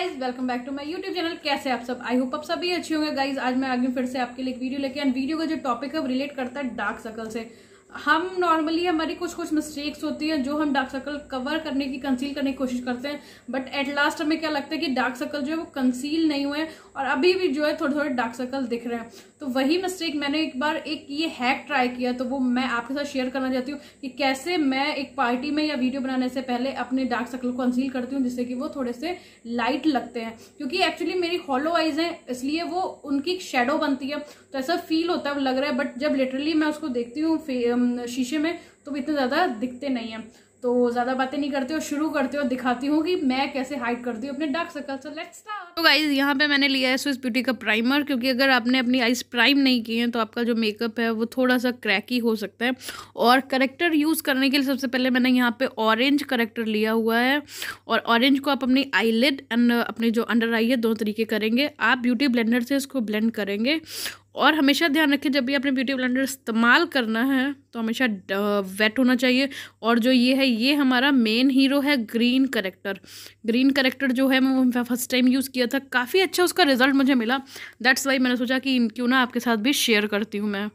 guys welcome back to my YouTube channel कैसे आप सब आई होप आप सभी अच्छे होंगे गाइज आज मैं आगे फिर से आपके लिए एक वीडियो लेके एंड वीडियो का जो टॉपिक है रिलेट करता है डार्क सर्कल से हम नॉर्मली हमारी कुछ कुछ मिस्टेक्स होती हैं जो हम डार्क सर्कल कवर करने की कंसील करने की कोशिश करते हैं बट एट लास्ट हमें क्या लगता है कि डार्क सर्कल जो है वो कंसील नहीं हुए और अभी भी जो है थोड़े थोड़े डार्क सर्कल दिख रहे हैं तो वही मिस्टेक मैंने एक बार एक ये हैक ट्राई किया तो वो मैं आपके साथ शेयर करना चाहती हूँ कि कैसे मैं एक पार्टी में या वीडियो बनाने से पहले अपने डार्क सर्कल को कंसील करती हूँ जिससे कि वो थोड़े से लाइट लगते हैं क्योंकि एक्चुअली मेरी हॉलो आइज हैं इसलिए वो उनकी एक शेडो बनती है तो ऐसा फील होता है लग रहा है बट जब लिटरली मैं उसको देखती हूँ शीशे में तो इतने ज़्यादा दिखते नहीं हैं तो ज्यादा बातें नहीं करते हो शुरू करते हो दिखाती हूँ कि मैं कैसे हाइड करती हूँ अपने डार्क सर्कल से लेट्स स्टार्ट तो गाइज यहाँ पे मैंने लिया है स्विस ब्यूटी का प्राइमर क्योंकि अगर आपने अपनी आइज प्राइम नहीं की हैं तो आपका जो मेकअप है वो थोड़ा सा क्रैकी हो सकता है और करेक्टर यूज़ करने के लिए सबसे पहले मैंने यहाँ पे ऑरेंज करेक्टर लिया हुआ है और ऑरेंज को आप अपनी आईलेड एंड अपने जो अंडर आई है दोनों तरीके करेंगे आप ब्यूटी ब्लेंडर से इसको ब्लेंड करेंगे और हमेशा ध्यान रखें जब भी आपने ब्यूटी ब्लेंडर इस्तेमाल करना है तो हमेशा वेट होना चाहिए और जो ये है ये हमारा मेन हीरो है ग्रीन करेक्टर ग्रीन करेक्टर जो है मैं फर्स्ट टाइम यूज़ किया था काफ़ी अच्छा उसका रिजल्ट मुझे मिला दैट्स वाई मैंने सोचा कि क्यों ना आपके साथ भी शेयर करती हूँ मैं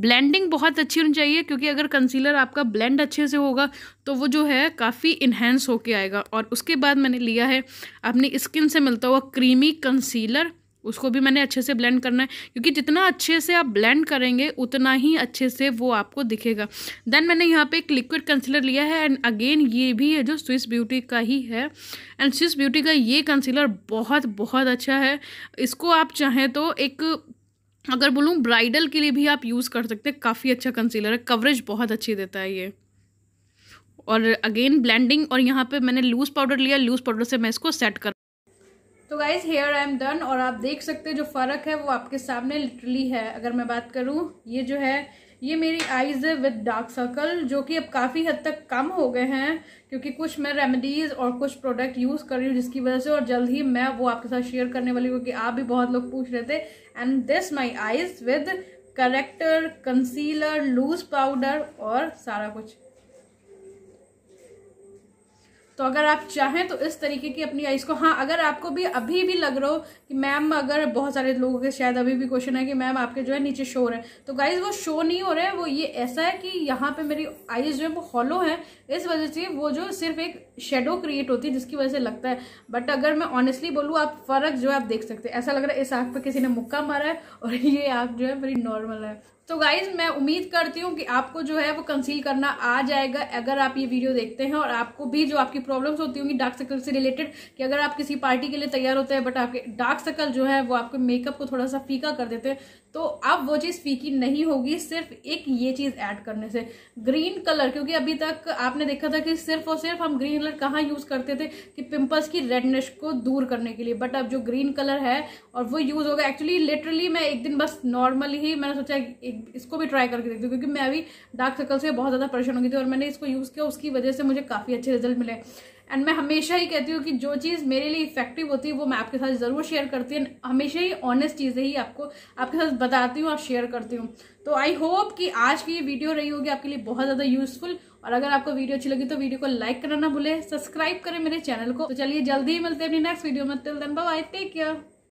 ब्लेंडिंग बहुत अच्छी होनी चाहिए क्योंकि अगर कंसीलर आपका ब्लेंड अच्छे से होगा तो वो जो है काफ़ी इन्हेंस होके आएगा और उसके बाद मैंने लिया है अपनी स्किन से मिलता हुआ क्रीमी कंसीलर उसको भी मैंने अच्छे से ब्लेंड करना है क्योंकि जितना अच्छे से आप ब्लेंड करेंगे उतना ही अच्छे से वो आपको दिखेगा देन मैंने यहाँ पे एक लिक्विड कंसीलर लिया है एंड अगेन ये भी है जो स्विस ब्यूटी का ही है एंड स्विस ब्यूटी का ये कंसीलर बहुत बहुत अच्छा है इसको आप चाहें तो एक अगर बोलूँ ब्राइडल के लिए भी आप यूज़ कर सकते हैं काफ़ी अच्छा कंसीलर है कवरेज बहुत अच्छी देता है ये और अगेन ब्लेंडिंग और यहाँ पे मैंने लूज़ पाउडर लिया लूज़ पाउडर से मैं इसको सेट कर तो guys here I am done और आप देख सकते हैं जो फ़र्क है वो आपके सामने लिटरली है अगर मैं बात करूँ ये जो है ये मेरी आईज है विद डार्क सर्कल जो कि अब काफ़ी हद तक कम हो गए हैं क्योंकि कुछ मैं रेमेडीज़ और कुछ प्रोडक्ट यूज़ कर रही हूँ जिसकी वजह से और जल्द ही मैं वो आपके साथ शेयर करने वाली हूँ क्योंकि आप भी बहुत लोग पूछ रहे थे and this my eyes with corrector concealer loose powder और सारा कुछ तो अगर आप चाहें तो इस तरीके की अपनी आइज़ को हाँ अगर आपको भी अभी भी लग रहा हो कि मैम अगर बहुत सारे लोगों के शायद अभी भी क्वेश्चन है कि मैम आपके जो है नीचे शोर है तो गाइज वो शो नहीं हो रहे हैं वो ये ऐसा है कि यहाँ पे मेरी आइज़ जो है वो हॉलो है इस वजह से वो जो सिर्फ एक शेडो क्रिएट होती है जिसकी वजह से लगता है बट अगर मैं ऑनेस्टली बोलूँ आप फ़र्क जो है आप देख सकते हैं ऐसा लग रहा है इस आँख पर किसी ने मुक्का मारा है और ये आँख जो है मेरी नॉर्मल है तो गाइज मैं उम्मीद करती हूँ कि आपको जो है वो कंसील करना आ जाएगा अगर आप ये वीडियो देखते हैं और आपको भी जो आपकी प्रॉब्लम्स होती होंगी डार्क सर्कल से रिलेटेड कि अगर आप किसी पार्टी के लिए तैयार होते हैं बट आपके डार्क सर्कल जो है वो आपके मेकअप को थोड़ा सा फीका कर देते हैं तो अब वो चीज़ फीकी नहीं होगी सिर्फ एक ये चीज़ ऐड करने से ग्रीन कलर क्योंकि अभी तक आपने देखा था कि सिर्फ और सिर्फ हम ग्रीन कलर कहाँ यूज़ करते थे कि पिंपल्स की रेडनेस को दूर करने के लिए बट अब जो ग्रीन कलर है और वो यूज़ होगा एक्चुअली लिटरली मैं एक दिन बस नॉर्मली ही मैंने सोचा इसको भी ट्राई करके देखती हूँ क्योंकि मैं अभी डार्क सर्कल से बहुत ज़्यादा परेशान हो गई थी और मैंने इसको यूज़ किया उसकी वजह से मुझे काफ़ी अच्छे रिजल्ट मिले एंड मैं हमेशा ही कहती हूँ कि जो चीज़ मेरे लिए इफेक्टिव होती है वो मैं आपके साथ ज़रूर शेयर करती हूँ हमेशा ही ऑनेस्ट चीज़ें ही आपको आपके साथ बताती हूँ और शेयर करती हूँ तो आई होप कि आज की ये वीडियो रही होगी आपके लिए बहुत ज़्यादा यूजफुल और अगर आपको वीडियो अच्छी लगी तो वीडियो को लाइक करना ना भूले सब्सक्राइब करें मेरे चैनल को तो चलिए जल्दी ही मिलते हैं अपनी नेक्स्ट वीडियो में तिल देन बाय टेक केयर